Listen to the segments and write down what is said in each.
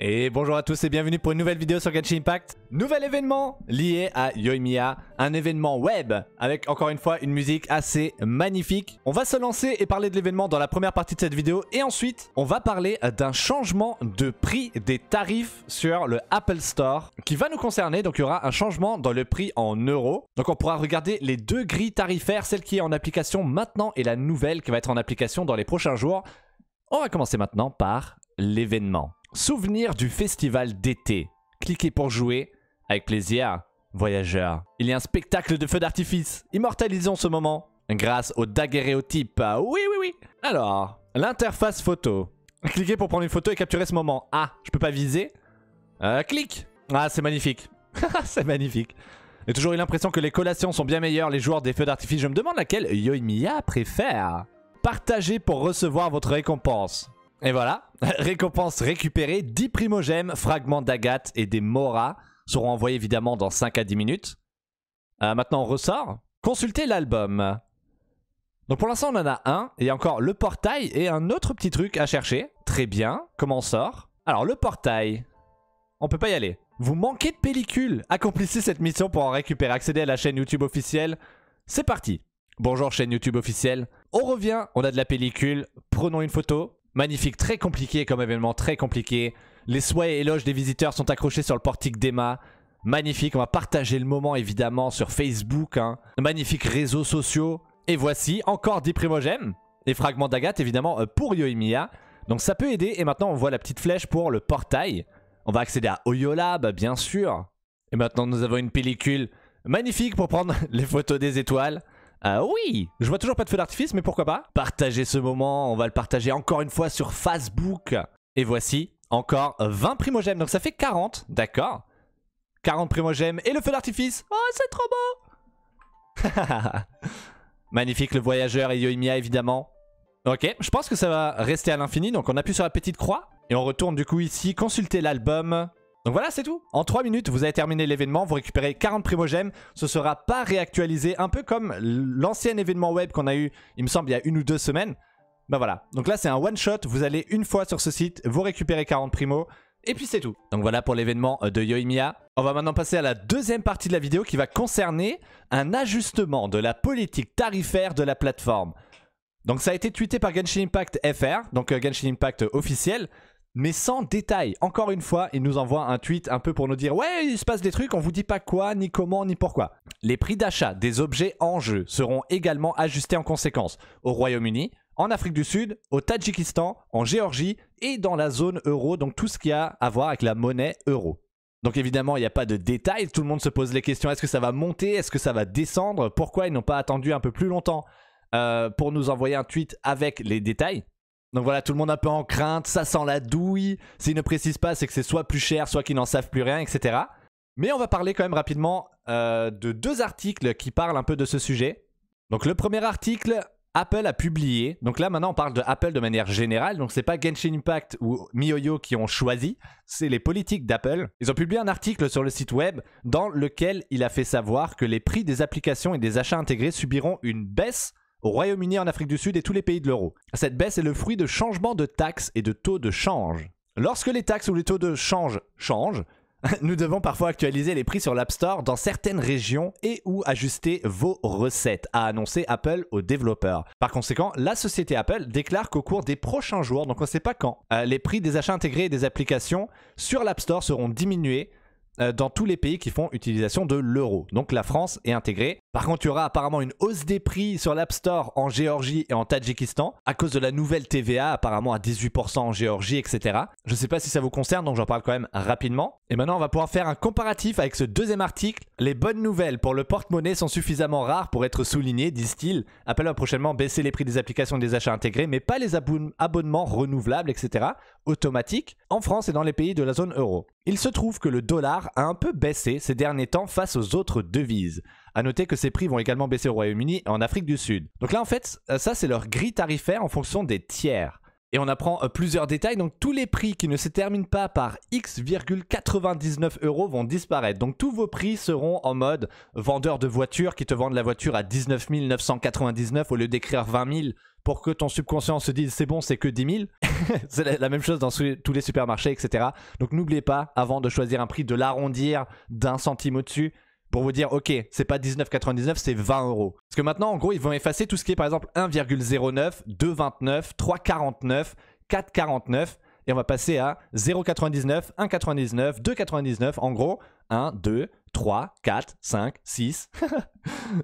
Et bonjour à tous et bienvenue pour une nouvelle vidéo sur Genshin Impact. Nouvel événement lié à Yoimiya, un événement web avec encore une fois une musique assez magnifique. On va se lancer et parler de l'événement dans la première partie de cette vidéo et ensuite on va parler d'un changement de prix des tarifs sur le Apple Store qui va nous concerner. Donc il y aura un changement dans le prix en euros. Donc on pourra regarder les deux grilles tarifaires, celle qui est en application maintenant et la nouvelle qui va être en application dans les prochains jours. On va commencer maintenant par l'événement. Souvenir du festival d'été. Cliquez pour jouer. Avec plaisir, voyageurs. Il y a un spectacle de feux d'artifice. Immortalisons ce moment. Grâce au daguerréotype. Ah oui, oui, oui. Alors, l'interface photo. Cliquez pour prendre une photo et capturer ce moment. Ah, je peux pas viser. Euh, clique. Ah, c'est magnifique. c'est magnifique. J'ai toujours eu l'impression que les collations sont bien meilleures, les joueurs des feux d'artifice. Je me demande laquelle Yoimiya préfère. Partagez pour recevoir votre récompense. Et voilà, récompense récupérée, 10 primogèmes, fragments d'agate et des moras seront envoyés évidemment dans 5 à 10 minutes. Euh, maintenant on ressort, consultez l'album. Donc pour l'instant on en a un, et encore le portail et un autre petit truc à chercher. Très bien, comment on sort Alors le portail, on peut pas y aller. Vous manquez de pellicule Accomplissez cette mission pour en récupérer, accéder à la chaîne YouTube officielle. C'est parti Bonjour chaîne YouTube officielle, on revient, on a de la pellicule, prenons une photo, Magnifique, très compliqué comme événement, très compliqué. Les souhaits et éloges des visiteurs sont accrochés sur le portique d'Emma. Magnifique, on va partager le moment évidemment sur Facebook. Hein. Magnifique réseaux sociaux. Et voici encore 10 primogènes. Et fragments d'agate évidemment euh, pour Yoimiya. Donc ça peut aider. Et maintenant on voit la petite flèche pour le portail. On va accéder à Oyolab bien sûr. Et maintenant nous avons une pellicule magnifique pour prendre les photos des étoiles. Ah oui Je vois toujours pas de feu d'artifice, mais pourquoi pas Partagez ce moment, on va le partager encore une fois sur Facebook. Et voici encore 20 primogèmes, donc ça fait 40, d'accord 40 primogèmes et le feu d'artifice Oh, c'est trop beau Magnifique, le voyageur et Yoimiya, évidemment. Ok, je pense que ça va rester à l'infini, donc on appuie sur la petite croix. Et on retourne du coup ici, consulter l'album. Donc voilà, c'est tout. En 3 minutes, vous avez terminé l'événement, vous récupérez 40 primogèmes. Ce ne sera pas réactualisé, un peu comme l'ancien événement web qu'on a eu, il me semble, il y a une ou deux semaines. Bah voilà. Donc là, c'est un one-shot. Vous allez une fois sur ce site, vous récupérez 40 primos. Et puis c'est tout. Donc voilà pour l'événement euh, de Yoimiya. On va maintenant passer à la deuxième partie de la vidéo qui va concerner un ajustement de la politique tarifaire de la plateforme. Donc ça a été tweeté par Genshin Impact FR, donc euh, Genshin Impact officiel mais sans détail. Encore une fois, il nous envoie un tweet un peu pour nous dire Ouais, il se passe des trucs, on vous dit pas quoi, ni comment, ni pourquoi. Les prix d'achat des objets en jeu seront également ajustés en conséquence au Royaume-Uni, en Afrique du Sud, au Tadjikistan, en Géorgie et dans la zone euro, donc tout ce qui a à voir avec la monnaie euro. Donc évidemment, il n'y a pas de détails, tout le monde se pose les questions est-ce que ça va monter, est-ce que ça va descendre, pourquoi ils n'ont pas attendu un peu plus longtemps euh, pour nous envoyer un tweet avec les détails donc voilà, tout le monde un peu en crainte, ça sent la douille. S'ils ne précisent pas, c'est que c'est soit plus cher, soit qu'ils n'en savent plus rien, etc. Mais on va parler quand même rapidement euh, de deux articles qui parlent un peu de ce sujet. Donc le premier article, Apple a publié. Donc là maintenant on parle de Apple de manière générale. Donc c'est pas Genshin Impact ou MiYoYo qui ont choisi, c'est les politiques d'Apple. Ils ont publié un article sur le site web dans lequel il a fait savoir que les prix des applications et des achats intégrés subiront une baisse au Royaume-Uni, en Afrique du Sud et tous les pays de l'euro. Cette baisse est le fruit de changements de taxes et de taux de change. Lorsque les taxes ou les taux de change changent, nous devons parfois actualiser les prix sur l'App Store dans certaines régions et ou ajuster vos recettes, a annoncé Apple aux développeurs. Par conséquent, la société Apple déclare qu'au cours des prochains jours, donc on ne sait pas quand, euh, les prix des achats intégrés et des applications sur l'App Store seront diminués euh, dans tous les pays qui font utilisation de l'euro. Donc la France est intégrée. Par contre, il y aura apparemment une hausse des prix sur l'App Store en Géorgie et en Tadjikistan à cause de la nouvelle TVA, apparemment à 18% en Géorgie, etc. Je ne sais pas si ça vous concerne, donc j'en parle quand même rapidement. Et maintenant, on va pouvoir faire un comparatif avec ce deuxième article. Les bonnes nouvelles pour le porte-monnaie sont suffisamment rares pour être soulignées, disent-ils. appel prochainement baisser les prix des applications et des achats intégrés, mais pas les abonnements renouvelables, etc. automatiques en France et dans les pays de la zone euro. Il se trouve que le dollar a un peu baissé ces derniers temps face aux autres devises. À noter que ces prix vont également baisser au Royaume-Uni et en Afrique du Sud. Donc là en fait, ça c'est leur grille tarifaire en fonction des tiers. Et on apprend euh, plusieurs détails. Donc tous les prix qui ne se terminent pas par x,99 euros vont disparaître. Donc tous vos prix seront en mode vendeur de voitures qui te vendent la voiture à 19 999 au lieu d'écrire 20 000 pour que ton subconscient se dise c'est bon, c'est que 10 000. c'est la même chose dans tous les supermarchés, etc. Donc n'oubliez pas, avant de choisir un prix, de l'arrondir d'un centime au-dessus pour vous dire, ok, c'est pas 19,99, c'est 20 euros. Parce que maintenant, en gros, ils vont effacer tout ce qui est par exemple 1,09, 2,29, 3,49, 4,49 et on va passer à 0,99, 1,99, 2,99. En gros, 1, 2, 3, 4, 5, 6.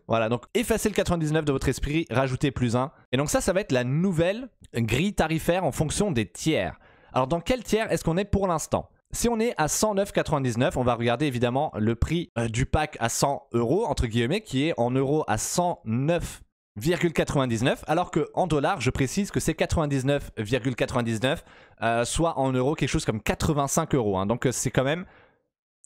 voilà, donc effacez le 99 de votre esprit, rajoutez plus 1. Et donc ça, ça va être la nouvelle grille tarifaire en fonction des tiers. Alors dans quel tiers est-ce qu'on est pour l'instant si on est à 109,99, on va regarder évidemment le prix euh, du pack à 100 euros, entre guillemets, qui est en euros à 109,99, alors que en dollars, je précise que c'est 99,99, euh, soit en euros quelque chose comme 85 euros. Hein. donc euh, c'est quand même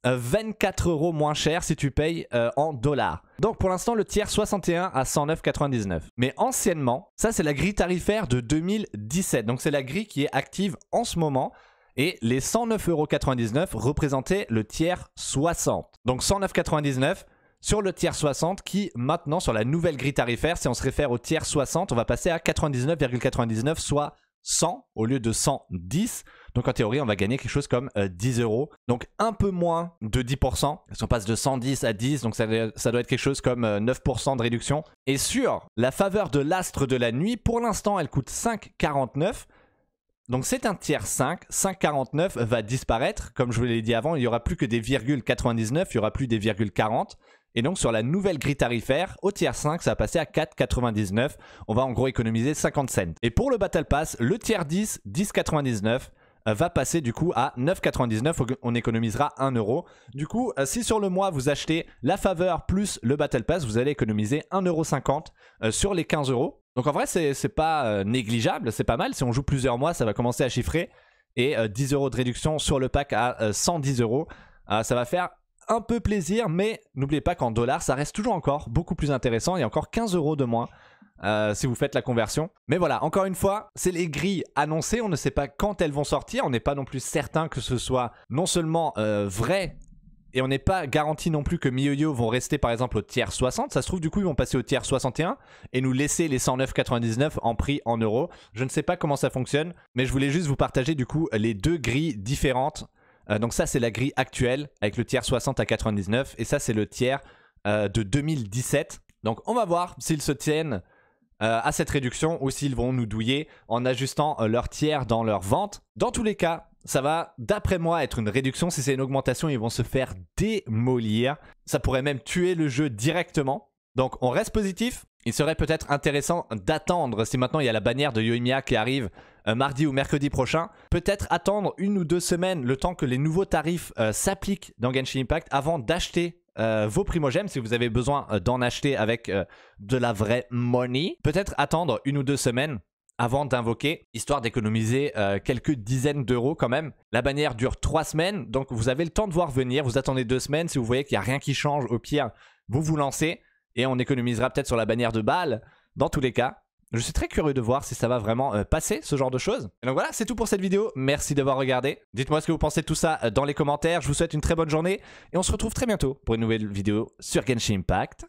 24 euros moins cher si tu payes en dollars. Donc pour l'instant le tiers 61 à 109,99. Mais anciennement, ça c'est la grille tarifaire de 2017. Donc c'est la grille qui est active en ce moment et les 109,99€ représentaient le tiers 60. Donc 109,99€ sur le tiers 60 qui maintenant sur la nouvelle grille tarifaire, si on se réfère au tiers 60, on va passer à 99,99 soit 100 au lieu de 110. Donc en théorie, on va gagner quelque chose comme 10 euh, euros. Donc un peu moins de 10%. Si on passe de 110 à 10, donc ça, doit être quelque chose comme 9% euh, de réduction. Et sur la faveur de l'astre de la nuit, pour l'instant, elle coûte 5,49. Donc c'est un tiers 5. 549 va disparaître. Comme je vous l'ai dit avant, il n'y aura plus que des virgules 99, il n'y aura plus des virgules 40. Et donc sur la nouvelle grille tarifaire, au tiers 5, ça va passer à 4,99. On va en gros économiser 50 cents. Et pour le Battle Pass, le tiers 10, 10,99 euh, va passer du coup à 9,99, on économisera 1 euro. Du coup, euh, si sur le mois vous achetez la faveur plus le Battle Pass, vous allez économiser 1,50€ euh, sur les 15 euros. Donc en vrai, c'est pas euh, négligeable, c'est pas mal. Si on joue plusieurs mois, ça va commencer à chiffrer. Et 10 euh, euros de réduction sur le pack à 110 euh, euros, ça va faire un peu plaisir, mais n'oubliez pas qu'en dollars, ça reste toujours encore beaucoup plus intéressant. Il y a encore 15 euros de moins si vous faites la conversion. Mais voilà, encore une fois, c'est les grilles annoncées. On ne sait pas quand elles vont sortir. On n'est pas non plus certain que ce soit non seulement vrai et on n'est pas garanti non plus que MiYoYo vont rester par exemple au tiers 60. Ça se trouve, du coup, ils vont passer au tiers 61 et nous laisser les 109,99 en prix en euros. Je ne sais pas comment ça fonctionne, mais je voulais juste vous partager du coup les deux grilles différentes. Euh, donc, ça, c'est la grille actuelle avec le tiers 60 à 99 et ça, c'est le tiers euh, de 2017. Donc, on va voir s'ils se tiennent euh, à cette réduction ou s'ils vont nous douiller en ajustant euh, leur tiers dans leur vente. Dans tous les cas, ça va, d'après moi, être une réduction. Si c'est une augmentation, ils vont se faire démolir. Ça pourrait même tuer le jeu directement. Donc on reste positif. Il serait peut-être intéressant d'attendre, si maintenant il y a la bannière de Yoimiya qui arrive euh, mardi ou mercredi prochain, peut-être attendre une ou deux semaines le temps que les nouveaux tarifs s'appliquent dans Genshin Impact avant d'acheter euh, vos primogèmes si vous avez besoin euh, d'en acheter avec euh, de la vraie money. Peut-être attendre une ou deux semaines avant d'invoquer, histoire d'économiser quelques dizaines d'euros quand même. La bannière dure trois semaines, donc vous avez le temps de voir venir. Vous attendez deux semaines, si vous voyez qu'il n'y a rien qui change, au pire, vous vous lancez et on économisera peut-être sur la bannière de balle Dans tous les cas, je suis très curieux de voir si ça va vraiment euh, passer, ce genre de choses. Et donc voilà, c'est tout pour cette vidéo. Merci d'avoir regardé. Dites-moi ce que vous pensez de tout ça euh, dans les commentaires. Je vous souhaite une très bonne journée et on se retrouve très bientôt pour une nouvelle vidéo sur Genshin Impact.